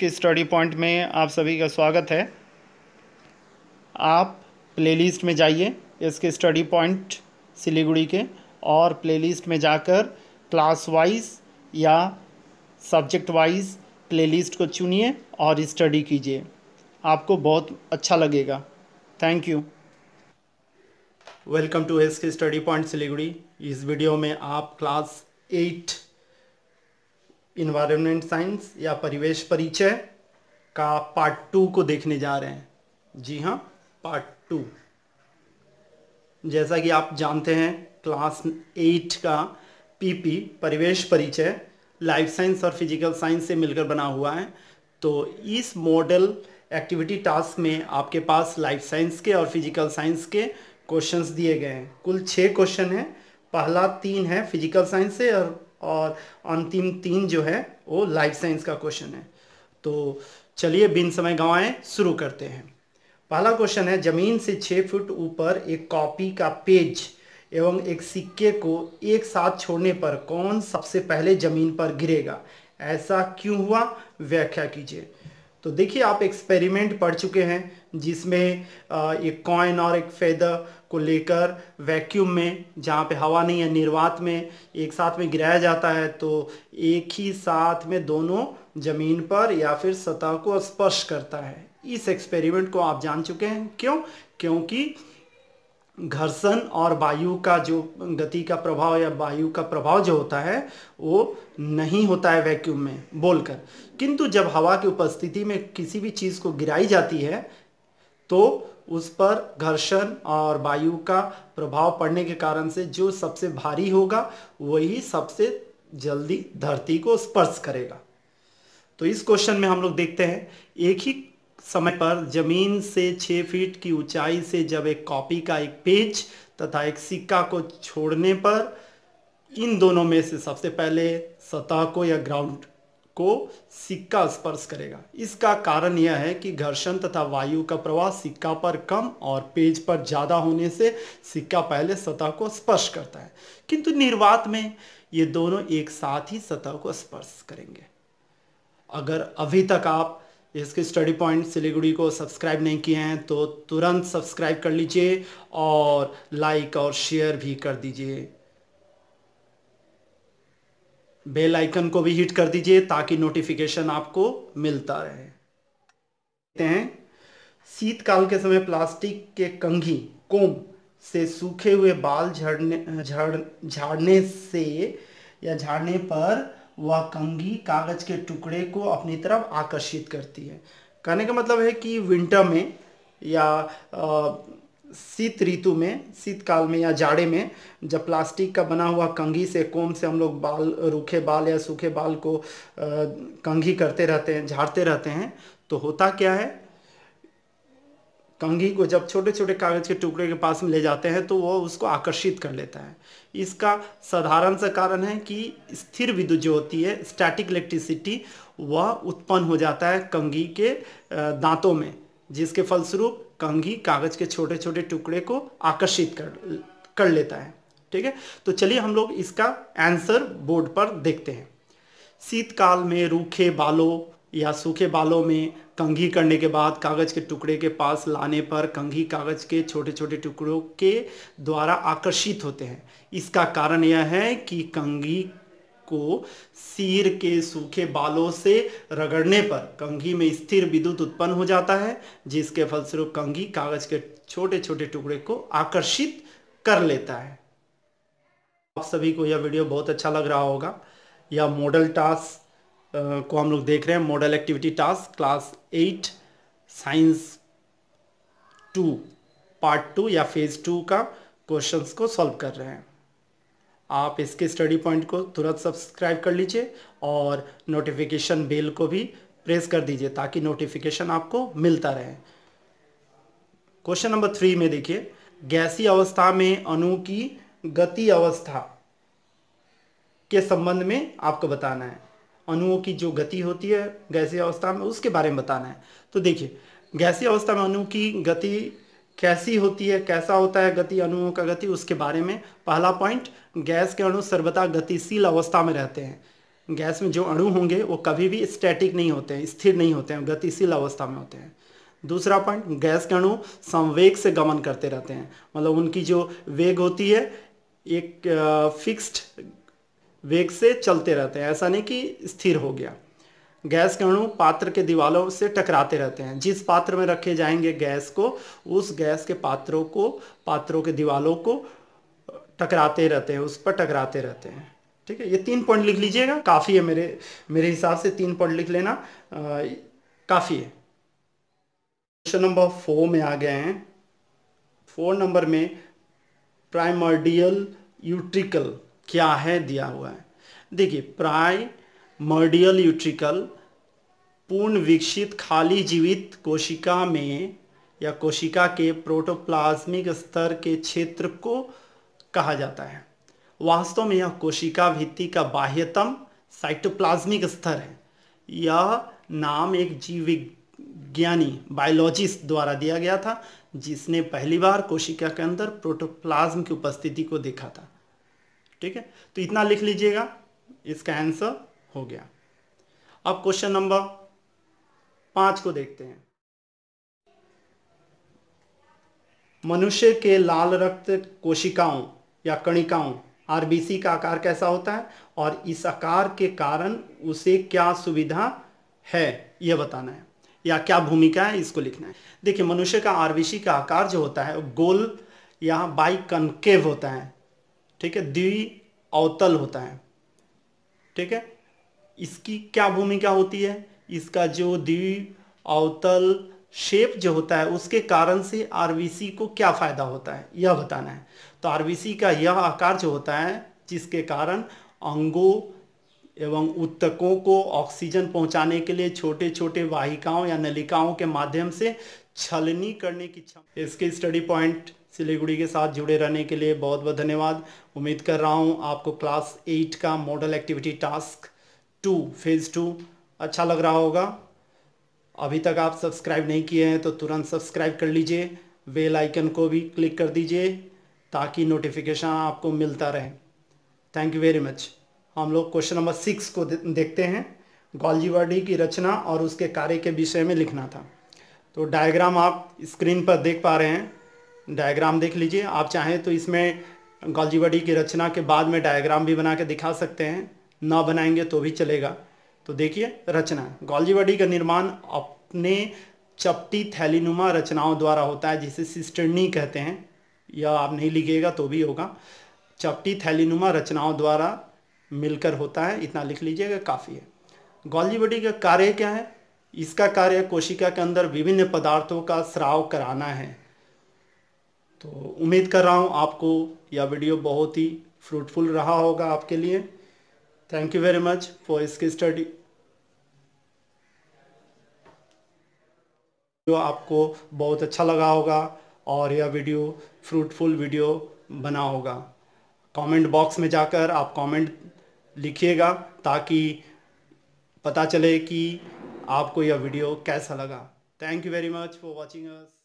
के study point में आप सभी का स्वागत है आप प्लेलिस्ट में जाइए इसके स्टडी पॉइंट सिलीगुड़ी के और प्लेलिस्ट में जाकर क्लास वाइज या सब्जेक्ट वाइज प्लेलिस्ट को चुनिए और स्टडी कीजिए आपको बहुत अच्छा लगेगा thank you welcome to S K study point Siliguri इस वीडियो में आप क्लास एट इन्वायरमेंट साइंस या परिवेश परिचय का पार्ट टू को देखने जा रहे हैं जी हाँ पार्ट टू जैसा कि आप जानते हैं क्लास एट का पीपी परिवेश परिचय लाइफ साइंस और फिजिकल साइंस से मिलकर बना हुआ है तो इस मॉडल एक्टिविटी टास्क में आपके पास लाइफ साइंस के और फिजिकल साइंस के क्वेश्चंस दिए गए हैं कुल छः क्वेश्चन हैं पहला तीन है फिजिकल साइंस से और और अंतिम तीन जो है वो लाइफ साइंस का क्वेश्चन है तो चलिए बिन समय गवाए शुरू करते हैं पहला क्वेश्चन है जमीन से छः फुट ऊपर एक कॉपी का पेज एवं एक सिक्के को एक साथ छोड़ने पर कौन सबसे पहले जमीन पर गिरेगा ऐसा क्यों हुआ व्याख्या कीजिए तो देखिए आप एक्सपेरिमेंट पढ़ चुके हैं जिसमें एक कॉइन और एक फेदर को लेकर वैक्यूम में जहाँ पे हवा नहीं है निर्वात में एक साथ में गिराया जाता है तो एक ही साथ में दोनों ज़मीन पर या फिर सतह को स्पर्श करता है इस एक्सपेरिमेंट को आप जान चुके हैं क्यों क्योंकि घर्षण और वायु का जो गति का प्रभाव या वायु का प्रभाव जो होता है वो नहीं होता है वैक्यूम में बोलकर किंतु जब हवा की उपस्थिति में किसी भी चीज़ को गिराई जाती है तो उस पर घर्षण और वायु का प्रभाव पड़ने के कारण से जो सबसे भारी होगा वही सबसे जल्दी धरती को स्पर्श करेगा तो इस क्वेश्चन में हम लोग देखते हैं एक ही समय पर जमीन से छः फीट की ऊंचाई से जब एक कॉपी का एक पेज तथा एक सिक्का को छोड़ने पर इन दोनों में से सबसे पहले सतह को या ग्राउंड को सिक्का स्पर्श करेगा इसका कारण यह है कि घर्षण तथा वायु का प्रवाह सिक्का पर कम और पेज पर ज़्यादा होने से सिक्का पहले सतह को स्पर्श करता है किंतु निर्वात में ये दोनों एक साथ ही सतह को स्पर्श करेंगे अगर अभी तक आप इसके स्टडी पॉइंट सिलीगुड़ी को सब्सक्राइब नहीं किए हैं तो तुरंत सब्सक्राइब कर लीजिए और लाइक और शेयर भी कर दीजिए बेल आइकन को भी हिट कर दीजिए ताकि नोटिफिकेशन आपको मिलता रहे हैं शीतकाल के समय प्लास्टिक के कंघी कोम से सूखे हुए बाल झड़ने झड़ झाड़ने से या झाड़ने पर वह कंघी कागज के टुकड़े को अपनी तरफ आकर्षित करती है कहने का मतलब है कि विंटर में या शीत ऋतु में शीतकाल में या जाड़े में जब प्लास्टिक का बना हुआ कंघी से कोम से हम लोग बाल रूखे बाल या सूखे बाल को कंघी करते रहते हैं झाड़ते रहते हैं तो होता क्या है कंघी को जब छोटे छोटे कागज़ के टुकड़े के पास में ले जाते हैं तो वह उसको आकर्षित कर लेता है इसका साधारण सा कारण है कि स्थिर विद्युत जो होती है स्टैटिक इलेक्ट्रिसिटी वह उत्पन्न हो जाता है कंघी के दांतों में जिसके फलस्वरूप कंघी कागज़ के छोटे छोटे टुकड़े को आकर्षित कर कर लेता है ठीक है तो चलिए हम लोग इसका आंसर बोर्ड पर देखते हैं शीतकाल में रूखे बालों या सूखे बालों में कंघी करने के बाद कागज़ के टुकड़े के पास लाने पर कंघी कागज़ के छोटे छोटे टुकड़ों के द्वारा आकर्षित होते हैं इसका कारण यह है कि कंघी को सिर के सूखे बालों से रगड़ने पर कंघी में स्थिर विद्युत उत्पन्न हो जाता है जिसके फलस्वरूप कंघी कागज़ के छोटे छोटे टुकड़े को आकर्षित कर लेता है आप सभी को यह वीडियो बहुत अच्छा लग रहा होगा यह मॉडल टास्क को हम लोग देख रहे हैं model activity task class eight science two part two या फेज़ टू का क्वेश्चंस को सॉल्व कर रहे हैं आप इसके स्टडी पॉइंट को तुरंत सब्सक्राइब कर लीजिए और नोटिफिकेशन बेल को भी प्रेस कर दीजिए ताकि नोटिफिकेशन आपको मिलता रहे क्वेश्चन नंबर थ्री में देखिए गैसी अवस्था में अणु की गति अवस्था के संबंध में आपको बताना है अणुओं की जो गति होती है गैसीय अवस्था में उसके बारे में बताना है तो देखिए गैसीय अवस्था में अणु की गति कैसी होती है कैसा होता है गति अणुओं का गति उसके बारे में पहला पॉइंट गैस के अणु सर्वथा गतिशील अवस्था में रहते हैं गैस में जो अणु होंगे वो कभी भी स्टैटिक नहीं होते हैं स्थिर नहीं होते हैं गतिशील अवस्था में होते हैं दूसरा पॉइंट गैस के अणु संवेग से गमन करते रहते हैं मतलब उनकी जो वेग होती है एक फिक्स्ड वेग से चलते रहते हैं ऐसा नहीं कि स्थिर हो गया गैस के अणु पात्र के दीवालों से टकराते रहते हैं जिस पात्र में रखे जाएंगे गैस को उस गैस के पात्रों को पात्रों के दीवालों को टकराते रहते हैं उस पर टकराते रहते हैं ठीक है ये तीन पॉइंट लिख लीजिएगा काफ़ी है मेरे मेरे हिसाब से तीन पॉइंट लिख लेना काफ़ी है क्वेश्चन नंबर फोर में आ गए हैं फोर नंबर में प्राइमर्डियल यूट्रिकल क्या है दिया हुआ है देखिए प्राय मर्डियल यूट्रिकल पूर्ण विकसित खाली जीवित कोशिका में या कोशिका के प्रोटोप्लाज्मिक स्तर के क्षेत्र को कहा जाता है वास्तव में यह कोशिका भित्ति का बाह्यतम साइटोप्लाज्मिक स्तर है यह नाम एक जीव विज्ञानी बायोलॉजिस्ट द्वारा दिया गया था जिसने पहली बार कोशिका के अंदर प्रोटोप्लाज्म की उपस्थिति को देखा था ठीक है तो इतना लिख लीजिएगा इसका आंसर हो गया अब क्वेश्चन नंबर पांच को देखते हैं मनुष्य के लाल रक्त कोशिकाओं या कणिकाओं आरबीसी का आकार कैसा होता है और इस आकार के कारण उसे क्या सुविधा है यह बताना है या क्या भूमिका है इसको लिखना है देखिए मनुष्य का आरबीसी का आकार जो होता है गोल या बाई कनकेव होता है ठीक है द्वि अवतल होता है ठीक है इसकी क्या भूमिका होती है इसका जो द्वि अवतल शेप जो होता है उसके कारण से आरबीसी को क्या फायदा होता है यह बताना है तो आरबीसी का यह आकार जो होता है जिसके कारण अंगों एवं उत्तकों को ऑक्सीजन पहुंचाने के लिए छोटे छोटे वाहिकाओं या नलिकाओं के माध्यम से छलनी करने की क्षमता इसके स्टडी पॉइंट सिलीगुड़ी के साथ जुड़े रहने के लिए बहुत बहुत धन्यवाद उम्मीद कर रहा हूँ आपको क्लास एट का model activity task two phase two अच्छा लग रहा होगा अभी तक आप सब्सक्राइब नहीं किए हैं तो तुरंत सब्सक्राइब कर लीजिए बेल आइकन को भी क्लिक कर दीजिए ताकि नोटिफिकेशन आपको मिलता रहे थैंक यू वेरी मच हम लोग क्वेश्चन नंबर सिक्स को देखते हैं गॉल्जी की रचना और उसके कार्य के विषय में लिखना था तो डायग्राम आप स्क्रीन पर देख पा रहे हैं डायग्राम देख लीजिए आप चाहें तो इसमें गॉल्जी की रचना के बाद में डायग्राम भी बना के दिखा सकते हैं ना बनाएंगे तो भी चलेगा तो देखिए रचना गॉल्जी का निर्माण अपने चपटी थैलीनुमा रचनाओं द्वारा होता है जिसे सिस्टर्नी कहते हैं या आप नहीं लिखिएगा तो भी होगा चपटी थैलीनुमा रचनाओं द्वारा मिलकर होता है इतना लिख लीजिएगा काफ़ी है गॉल्जी का कार्य क्या है इसका कार्य कोशिका के अंदर विभिन्न पदार्थों का स्राव कराना है तो उम्मीद कर रहा हूँ आपको यह वीडियो बहुत ही फ्रूटफुल रहा होगा आपके लिए thank you very much for इसकी स्टडी जो आपको बहुत अच्छा लगा होगा और यह वीडियो फ्रूटफुल वीडियो बना होगा कमेंट बॉक्स में जाकर आप कमेंट लिखिएगा ताकि पता चले कि आपको यह वीडियो कैसा लगा thank you very much for watching us